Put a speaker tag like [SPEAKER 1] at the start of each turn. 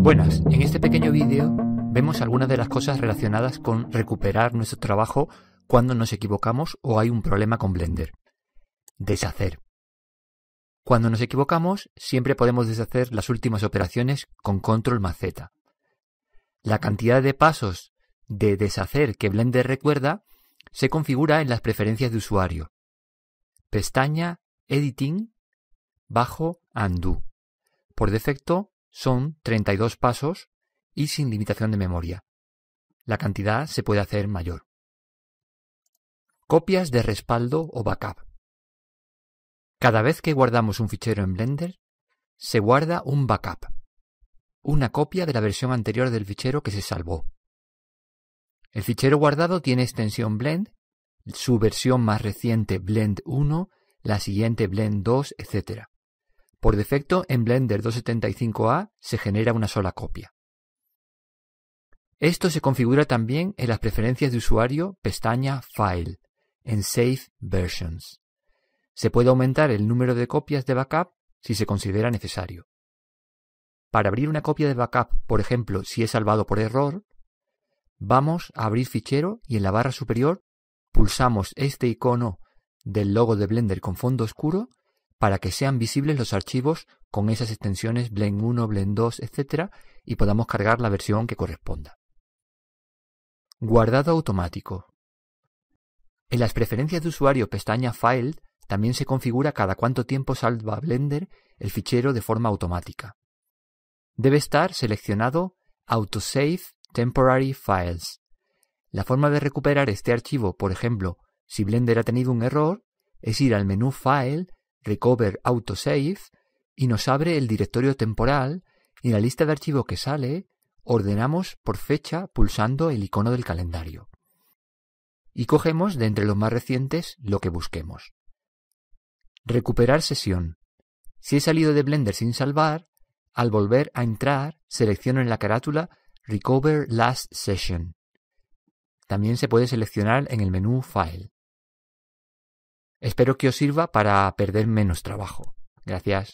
[SPEAKER 1] Buenas, en este pequeño vídeo vemos algunas de las cosas relacionadas con recuperar nuestro trabajo cuando nos equivocamos o hay un problema con Blender. Deshacer. Cuando nos equivocamos, siempre podemos deshacer las últimas operaciones con control más Z. La cantidad de pasos de deshacer que Blender recuerda se configura en las preferencias de usuario. Pestaña Editing bajo Undo. Por defecto son 32 pasos y sin limitación de memoria. La cantidad se puede hacer mayor. Copias de respaldo o backup. Cada vez que guardamos un fichero en Blender, se guarda un backup, una copia de la versión anterior del fichero que se salvó. El fichero guardado tiene extensión Blend, su versión más reciente Blend 1, la siguiente Blend 2, etc. Por defecto, en Blender 275A se genera una sola copia. Esto se configura también en las preferencias de usuario, pestaña File, en Save Versions. Se puede aumentar el número de copias de backup si se considera necesario. Para abrir una copia de backup, por ejemplo, si es salvado por error, vamos a abrir fichero y en la barra superior pulsamos este icono del logo de Blender con fondo oscuro para que sean visibles los archivos con esas extensiones Blend 1, Blend 2, etc. y podamos cargar la versión que corresponda. Guardado automático. En las preferencias de usuario pestaña File también se configura cada cuánto tiempo salva Blender el fichero de forma automática. Debe estar seleccionado Autosave Temporary Files. La forma de recuperar este archivo, por ejemplo, si Blender ha tenido un error, es ir al menú File Recover Autosave y nos abre el directorio temporal y la lista de archivos que sale ordenamos por fecha pulsando el icono del calendario. Y cogemos de entre los más recientes lo que busquemos. Recuperar sesión. Si he salido de Blender sin salvar, al volver a entrar selecciono en la carátula Recover Last Session. También se puede seleccionar en el menú File. Espero que os sirva para perder menos trabajo. Gracias.